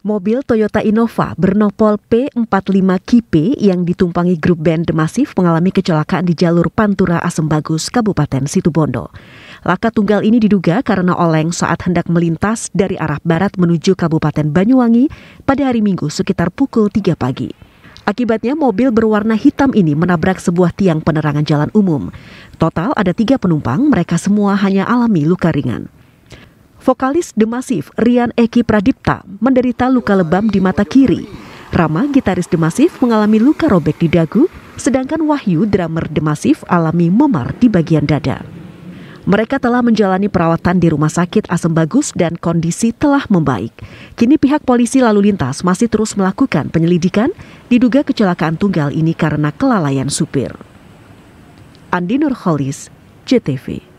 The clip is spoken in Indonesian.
Mobil Toyota Innova bernopol P45 kp yang ditumpangi grup band The Massive mengalami kecelakaan di jalur Pantura Asembagus, Kabupaten Situbondo. Laka tunggal ini diduga karena oleng saat hendak melintas dari arah barat menuju Kabupaten Banyuwangi pada hari Minggu sekitar pukul 3 pagi. Akibatnya mobil berwarna hitam ini menabrak sebuah tiang penerangan jalan umum. Total ada tiga penumpang, mereka semua hanya alami luka ringan. Vokalis The Massive, Rian Eki Pradipta, menderita luka lebam di mata kiri. Rama, gitaris The Massive, mengalami luka robek di dagu, sedangkan Wahyu, drummer The Massive, alami memar di bagian dada. Mereka telah menjalani perawatan di rumah sakit Asem Bagus dan kondisi telah membaik. Kini pihak polisi lalu lintas masih terus melakukan penyelidikan diduga kecelakaan tunggal ini karena kelalaian supir. Andi Nurholis, JTV.